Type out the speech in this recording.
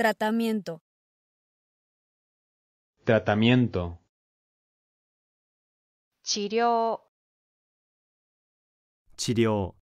Tratamiento. Tratamiento. Chirio. Chirio.